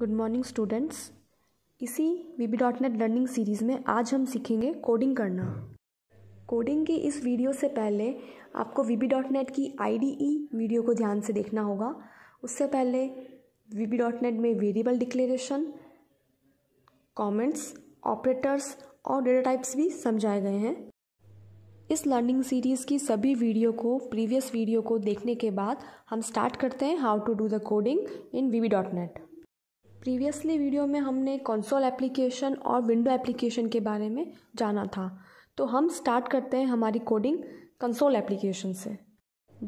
good morning students इसी V B dot net learning series में आज हम सीखेंगे कोडिंग करना कोडिंग की इस वीडियो से पहले आपको वी बी डॉट नेट की आई डी ई वीडियो को ध्यान से देखना होगा उससे पहले वी बी डॉट नेट में वेरिएबल डिक्लेरेशन कमेंट्स, ऑपरेटर्स और डेटा टाइप्स भी समझाए गए हैं इस लर्निंग सीरीज़ की सभी वीडियो को प्रीवियस वीडियो को देखने के बाद हम स्टार्ट करते हैं how to do the coding in V V dot net previously video में हमने कंसोल एप्लीकेशन और विंडो एप्लीकेशन के बारे में जाना था तो हम स्टार्ट करते हैं हमारी कोडिंग कंसोल एप्लीकेशन से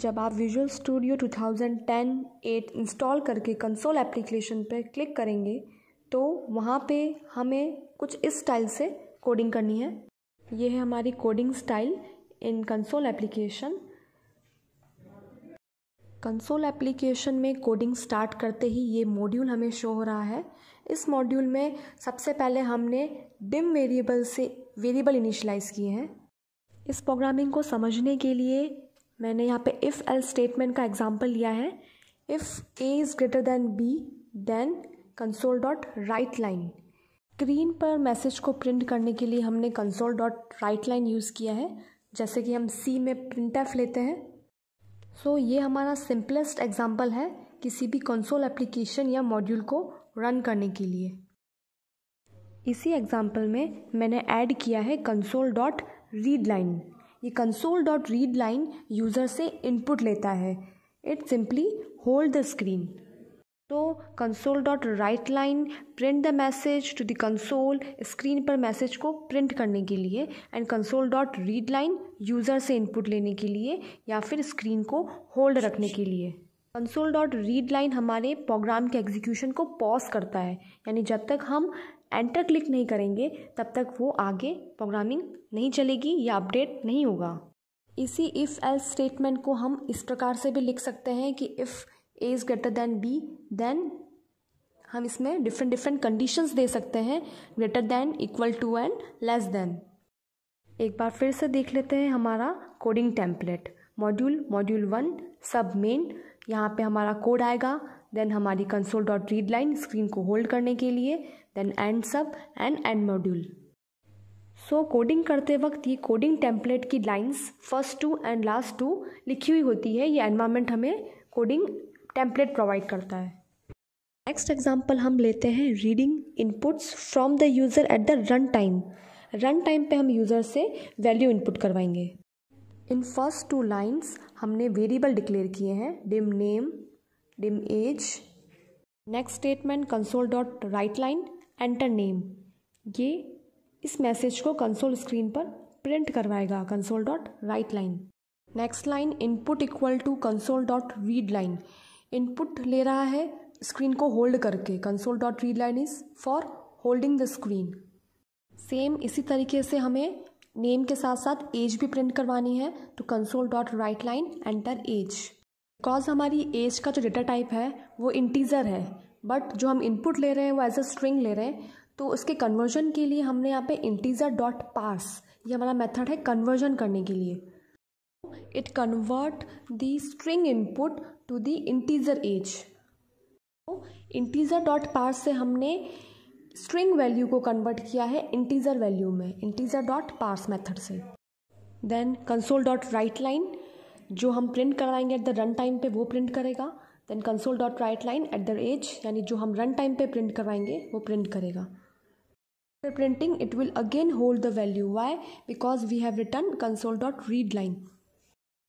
जब आप विजुअल स्टूडियो 2010 8 इंस्टॉल करके कंसोल एप्लीकेशन पर क्लिक करेंगे तो वहाँ पे हमें कुछ इस स्टाइल से कोडिंग करनी है ये है हमारी coding style in console application console application में कोडिंग स्टार्ट करते ही ये मॉड्यूल हमें शो हो रहा है इस मॉड्यूल में सबसे पहले हमने डिम वेरिएबल से वेरिएबल इनिशलाइज किए हैं इस प्रोग्रामिंग को समझने के लिए मैंने यहाँ पे इफ़ एल स्टेटमेंट का एग्जांपल लिया है if A is greater than B then console dot write line screen पर मैसेज को प्रिंट करने के लिए हमने console dot write line use किया है जैसे कि हम सी में प्रिंट लेते हैं सो so, ये हमारा सिंपलेस्ट एग्जाम्पल है किसी भी कंसोल एप्लीकेशन या मॉड्यूल को रन करने के लिए इसी एग्जाम्पल में मैंने ऐड किया है कंसोल डॉट रीड लाइन ये console dot read line user से इनपुट लेता है it simply hold the screen तो console dot write line print the message to the console screen पर मैसेज को प्रिंट करने के लिए and console dot read line user से इनपुट लेने के लिए या फिर स्क्रीन को होल्ड रखने के लिए कंसोल डॉट रीड लाइन हमारे प्रोग्राम के एग्जीक्यूशन को पॉज करता है यानी जब तक हम एंटर क्लिक नहीं करेंगे तब तक वो आगे प्रोग्रामिंग नहीं चलेगी या अपडेट नहीं होगा इसी इफ़ एल्स स्टेटमेंट को हम इस प्रकार से भी लिख सकते हैं कि if A is greater than B then हम इसमें डिफरेंट डिफरेंट कंडीशंस दे सकते हैं greater than equal to and less than एक बार फिर से देख लेते हैं हमारा coding template module module one sub main यहाँ पे हमारा कोड आएगा देन हमारी console dot read line screen को होल्ड करने के लिए then end sub end end module so coding करते वक्त ये कोडिंग टेम्पलेट की lines first two and last two लिखी हुई होती है ये एनवायरमेंट हमें कोडिंग टेम्पलेट प्रोवाइड करता है नेक्स्ट एग्जाम्पल हम लेते हैं reading inputs from the user at the run time run time पे हम यूज़र से वैल्यू इनपुट करवाएंगे इन फर्स्ट टू लाइंस हमने वेरिएबल डिक्लेयर किए हैं dim name dim age next statement console dot write line enter name ये इस message को कंसोल स्क्रीन पर प्रिंट करवाएगा console dot write line next line input equal to console dot read line input ले रहा है स्क्रीन को hold करके console dot read line is for holding the screen same इसी तरीके से हमें नेम के साथ साथ एज भी प्रिंट करवानी है तो console dot write line enter age because हमारी एज का जो डेटा टाइप है वो इंटीजर है बट जो हम इनपुट ले रहे हैं वो एज अ स्ट्रिंग ले रहे हैं तो उसके कन्वर्जन के लिए हमने यहाँ पे इंटीजर डॉट पास ये हमारा मेथड है कन्वर्जन करने के लिए it convert the string input to the integer age तो इंटीजर डॉट पार्स से हमने स्ट्रिंग वैल्यू को कन्वर्ट किया है इंटीजर वैल्यू में इंटीजर डॉट पार्स मेथड से then console dot write line जो हम प्रिंट कराएंगे एट द रन टाइम पे वो प्रिंट करेगा then console dot write line at the age यानी जो हम रन टाइम पे प्रिंट करवाएंगे वो प्रिंट करेगा printing it will again hold the value why because we have return console dot read line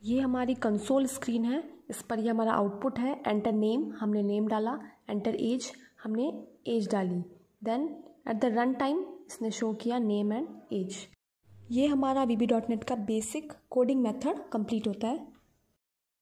ये हमारी कंसोल स्क्रीन है इस पर ये हमारा आउटपुट है एंटर नेम हमने नेम डाला एंटर एज हमने एज डाली then at the run time इसने शो किया नेम एंड एज ये हमारा वी बी डॉट नेट का बेसिक कोडिंग मेथड कंप्लीट होता है